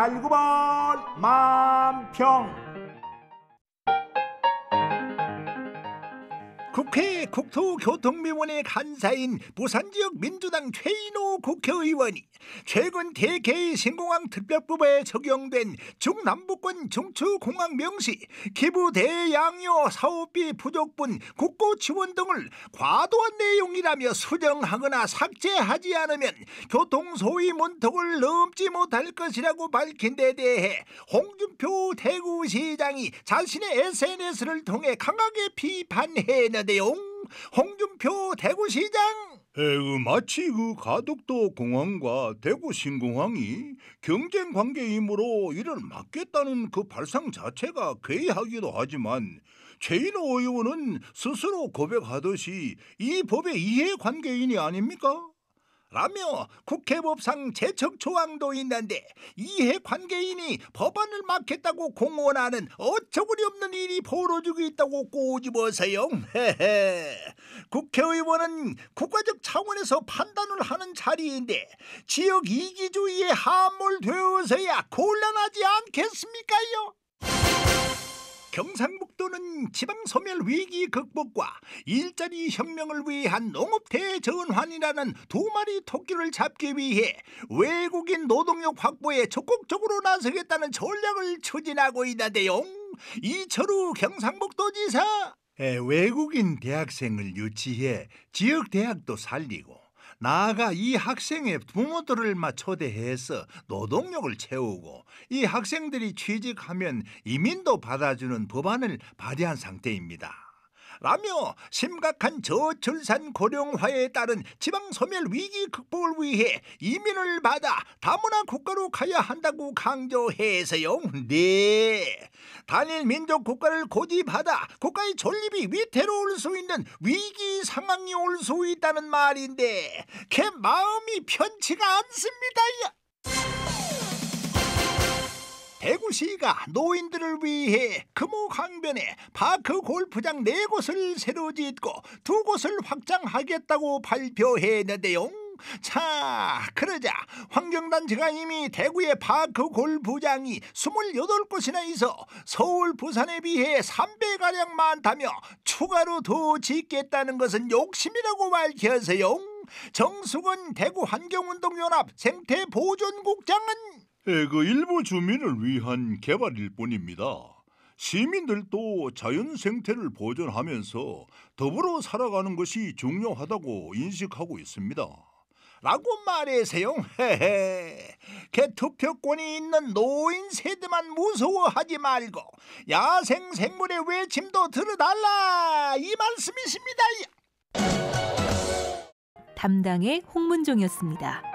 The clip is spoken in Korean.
달구벌 만평 국회 국토교통위원회 간사인 부산지역 민주당 최인호 국회의원이 최근 대개의 신공항 특별법에 적용된 중남부권 중추공항 명시, 기부대 양료 사업비 부족분 국고 지원 등을 과도한 내용이라며 수정하거나 삭제하지 않으면 교통소위 문턱을 넘지 못할 것이라고 밝힌 데 대해 홍준표 대구시장이 자신의 SNS를 통해 강하게 비판해는 하는 홍준표 대구시장. 에그 마치 그 가덕도 공항과 대구 신공항이 경쟁 관계이므로 이를 막겠다는 그 발상 자체가 괴이하기도 하지만 최인호 의원은 스스로 고백하듯이 이 법의 이해관계인이 아닙니까? 라며 국회법상 제척조항도 있는데 이해 관계인이 법안을 막겠다고 공언하는 어처구니없는 일이 벌어지고 있다고 꼬집어서요. 국회의원은 국가적 차원에서 판단을 하는 자리인데 지역 이기주의에 함몰되어서야 곤란하지 않겠습니까요? 경상북도는 지방소멸 위기 극복과 일자리 혁명을 위한 농업 대전환이라는 두 마리 토끼를 잡기 위해 외국인 노동력 확보에 적극적으로 나서겠다는 전략을 추진하고 있다대용 이철우 경상북도지사 외국인 대학생을 유치해 지역 대학도 살리고 나아가 이 학생의 부모들을 초대해서 노동력을 채우고 이 학생들이 취직하면 이민도 받아주는 법안을 발의한 상태입니다. 라며 심각한 저출산 고령화에 따른 지방 소멸 위기 극복을 위해 이민을 받아 다문화 국가로 가야 한다고 강조해서요. 네. 단일 민족 국가를 고집하다 국가의 존립이 위태로울 수 있는 위기 상황이 올 수 있다는 말인데 걔 마음이 편치가 않습니다. 대구시가 노인들을 위해 금호강변에 파크 골프장 네 곳을 새로 짓고 두 곳을 확장하겠다고 발표했는데요. 자, 그러자 환경단체가 이미 대구의 파크 골프장이 28곳이나 있어 서울, 부산에 비해 3배가량 많다며 추가로 더 짓겠다는 것은 욕심이라고 밝혀서요. 정수근 대구 환경운동연합 생태보존국장은 그 일부 주민을 위한 개발일 뿐입니다. 시민들도 자연 생태를 보존하면서 더불어 살아가는 것이 중요하다고 인식하고 있습니다. 라고 말해세요. 개 투표권이 있는 노인 세대만 무서워하지 말고 야생 생물의 외침도 들어달라 이 말씀이십니다. 담당의 홍문종이었습니다.